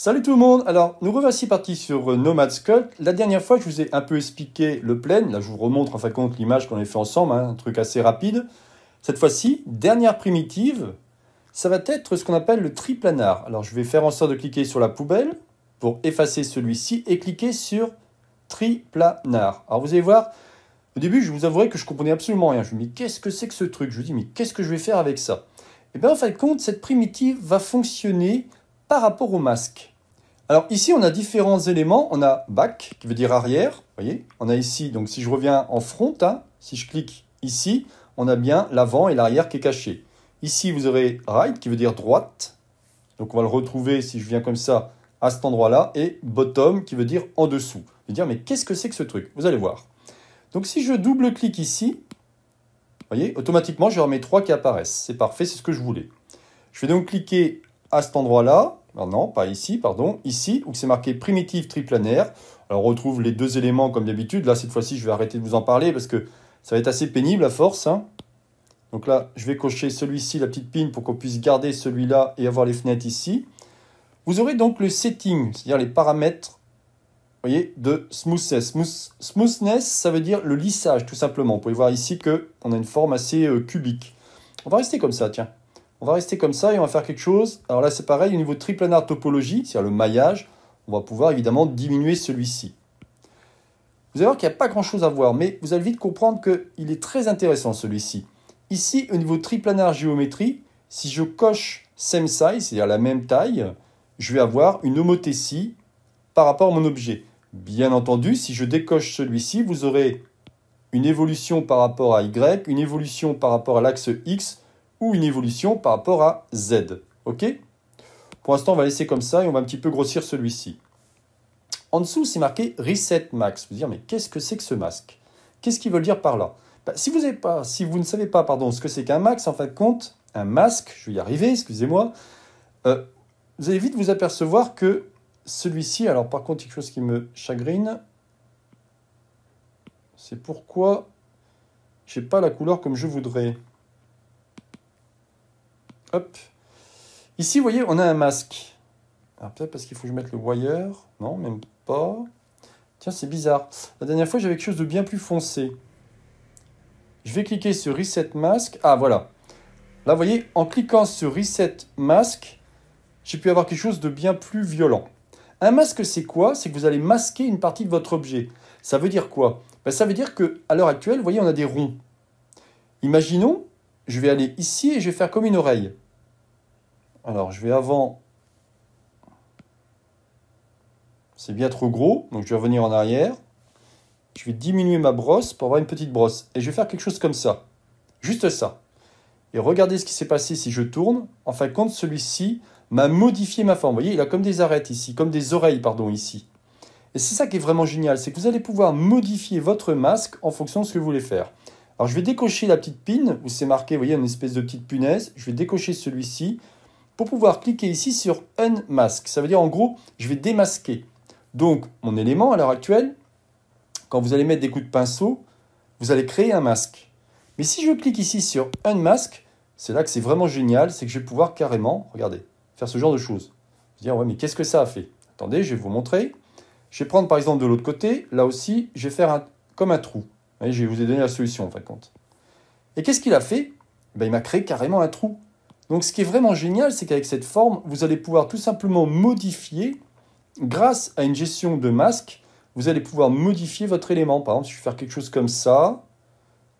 Salut tout le monde Alors, nous revoici parti sur euh, Nomad Sculpt. La dernière fois, je vous ai un peu expliqué le plein. Là, je vous remontre en fin de compte l'image qu'on a fait ensemble, hein, un truc assez rapide. Cette fois-ci, dernière primitive, ça va être ce qu'on appelle le triplanar. Alors, je vais faire en sorte de cliquer sur la poubelle pour effacer celui-ci et cliquer sur triplanar. Alors, vous allez voir, au début, je vous avouerai que je comprenais absolument rien. Je me dis, qu'est-ce que c'est que ce truc Je me dis, mais qu'est-ce que je vais faire avec ça Et eh bien, en fin de compte, cette primitive va fonctionner par rapport au masque. Alors ici, on a différents éléments. On a back, qui veut dire arrière. voyez On a ici, donc si je reviens en front, hein, si je clique ici, on a bien l'avant et l'arrière qui est caché. Ici, vous aurez right, qui veut dire droite. Donc on va le retrouver, si je viens comme ça, à cet endroit-là. Et bottom, qui veut dire en dessous. Je dire, mais qu'est-ce que c'est que ce truc Vous allez voir. Donc si je double-clique ici, voyez, automatiquement, je mes trois qui apparaissent. C'est parfait, c'est ce que je voulais. Je vais donc cliquer à cet endroit-là, ah non, pas ici, pardon, ici, où c'est marqué primitive triplanaire. Alors on retrouve les deux éléments comme d'habitude. Là, cette fois-ci, je vais arrêter de vous en parler parce que ça va être assez pénible à force. Hein. Donc là, je vais cocher celui-ci, la petite pin, pour qu'on puisse garder celui-là et avoir les fenêtres ici. Vous aurez donc le setting, c'est-à-dire les paramètres voyez, de smoothness. smoothness, ça veut dire le lissage, tout simplement. Vous pouvez voir ici que on a une forme assez euh, cubique. On va rester comme ça, tiens. On va rester comme ça et on va faire quelque chose. Alors là, c'est pareil, au niveau triplanar topologie, c'est-à-dire le maillage, on va pouvoir évidemment diminuer celui-ci. Vous allez voir qu'il n'y a pas grand-chose à voir, mais vous allez vite comprendre qu'il est très intéressant celui-ci. Ici, au niveau triplanar géométrie, si je coche same size, c'est-à-dire la même taille, je vais avoir une homothétie par rapport à mon objet. Bien entendu, si je décoche celui-ci, vous aurez une évolution par rapport à Y, une évolution par rapport à l'axe X, ou une évolution par rapport à Z. OK Pour l'instant, on va laisser comme ça et on va un petit peu grossir celui-ci. En dessous, c'est marqué Reset Max. Vous, direz dire, mais qu'est-ce que c'est que ce masque Qu'est-ce qu'il veut dire par là bah, si, vous pas, si vous ne savez pas pardon, ce que c'est qu'un max, en fin de compte, un masque, je vais y arriver, excusez-moi, euh, vous allez vite vous apercevoir que celui-ci, alors par contre, quelque chose qui me chagrine, c'est pourquoi je n'ai pas la couleur comme je voudrais. Hop. Ici, vous voyez, on a un masque. peut-être parce qu'il faut que je mette le wire. Non, même pas. Tiens, c'est bizarre. La dernière fois, j'avais quelque chose de bien plus foncé. Je vais cliquer sur Reset Mask. Ah, voilà. Là, vous voyez, en cliquant sur Reset Mask, j'ai pu avoir quelque chose de bien plus violent. Un masque, c'est quoi C'est que vous allez masquer une partie de votre objet. Ça veut dire quoi ben, Ça veut dire que à l'heure actuelle, vous voyez, on a des ronds. Imaginons je vais aller ici et je vais faire comme une oreille. Alors, je vais avant. C'est bien trop gros, donc je vais revenir en arrière. Je vais diminuer ma brosse pour avoir une petite brosse. Et je vais faire quelque chose comme ça. Juste ça. Et regardez ce qui s'est passé si je tourne. En fin de compte, celui-ci m'a modifié ma forme. Vous voyez, il a comme des arêtes ici, comme des oreilles, pardon, ici. Et c'est ça qui est vraiment génial, c'est que vous allez pouvoir modifier votre masque en fonction de ce que vous voulez faire. Alors je vais décocher la petite pin où c'est marqué, vous voyez, une espèce de petite punaise. Je vais décocher celui-ci pour pouvoir cliquer ici sur Unmask. Ça veut dire en gros, je vais démasquer. Donc mon élément à l'heure actuelle, quand vous allez mettre des coups de pinceau, vous allez créer un masque. Mais si je clique ici sur Unmask, c'est là que c'est vraiment génial, c'est que je vais pouvoir carrément, regardez, faire ce genre de choses. vais dire, ouais, mais qu'est-ce que ça a fait Attendez, je vais vous montrer. Je vais prendre par exemple de l'autre côté, là aussi, je vais faire un, comme un trou je vous ai donné la solution en fin compte. Et qu'est-ce qu'il a fait ben, Il m'a créé carrément un trou. Donc ce qui est vraiment génial, c'est qu'avec cette forme, vous allez pouvoir tout simplement modifier, grâce à une gestion de masque, vous allez pouvoir modifier votre élément. Par exemple, je vais faire quelque chose comme ça,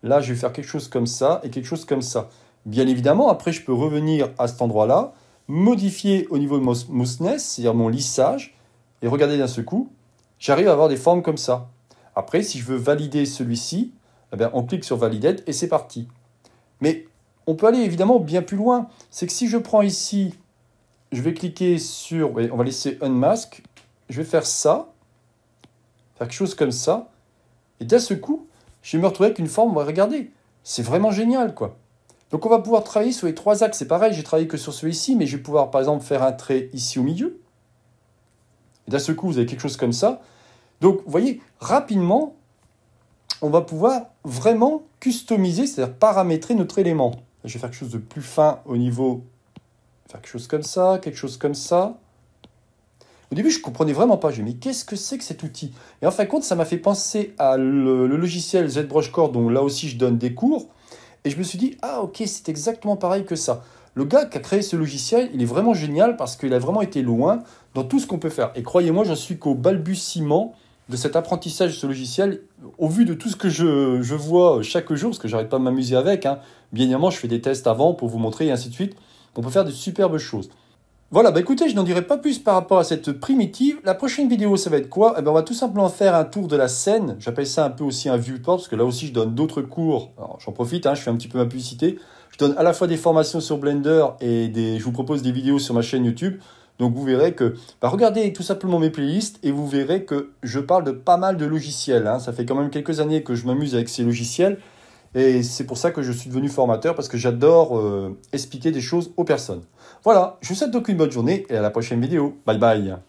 là je vais faire quelque chose comme ça et quelque chose comme ça. Bien évidemment, après je peux revenir à cet endroit-là, modifier au niveau de mon smoothness, c'est-à-dire mon lissage, et regardez d'un seul coup, j'arrive à avoir des formes comme ça. Après, si je veux valider celui-ci, eh on clique sur Validate et c'est parti. Mais on peut aller évidemment bien plus loin. C'est que si je prends ici, je vais cliquer sur, on va laisser Unmask, je vais faire ça, faire quelque chose comme ça, et d'un seul coup, je vais me retrouver avec une forme, regardez, c'est vraiment génial quoi. Donc on va pouvoir travailler sur les trois axes, c'est pareil, j'ai travaillé que sur celui-ci, mais je vais pouvoir par exemple faire un trait ici au milieu, et d'un seul coup, vous avez quelque chose comme ça. Donc, vous voyez, rapidement, on va pouvoir vraiment customiser, c'est-à-dire paramétrer notre élément. Je vais faire quelque chose de plus fin au niveau... Faire quelque chose comme ça, quelque chose comme ça. Au début, je ne comprenais vraiment pas. Je me mais qu'est-ce que c'est que cet outil Et en fin de compte, ça m'a fait penser à le, logiciel ZBrushCore, dont là aussi je donne des cours. Et je me suis dit, ah ok, c'est exactement pareil que ça. Le gars qui a créé ce logiciel, il est vraiment génial parce qu'il a vraiment été loin dans tout ce qu'on peut faire. Et croyez-moi, j'en suis qu'au balbutiement de cet apprentissage de ce logiciel, au vu de tout ce que je, vois chaque jour, parce que j'arrête pas de m'amuser avec, bien hein, évidemment, je fais des tests avant pour vous montrer et ainsi de suite, on peut faire de superbes choses. Voilà, bah écoutez, je n'en dirai pas plus par rapport à cette primitive. La prochaine vidéo, ça va être quoi eh ben, On va tout simplement faire un tour de la scène. J'appelle ça un peu aussi un viewport, parce que là aussi, je donne d'autres cours. J'en profite, hein, je fais un petit peu ma publicité. Je donne à la fois des formations sur Blender et des, je vous propose des vidéos sur ma chaîne YouTube. Donc vous verrez que, bah, regardez tout simplement mes playlists et vous verrez que je parle de pas mal de logiciels. Hein. Ça fait quand même quelques années que je m'amuse avec ces logiciels et c'est pour ça que je suis devenu formateur parce que j'adore euh, expliquer des choses aux personnes. Voilà, je vous souhaite donc une bonne journée et à la prochaine vidéo. Bye bye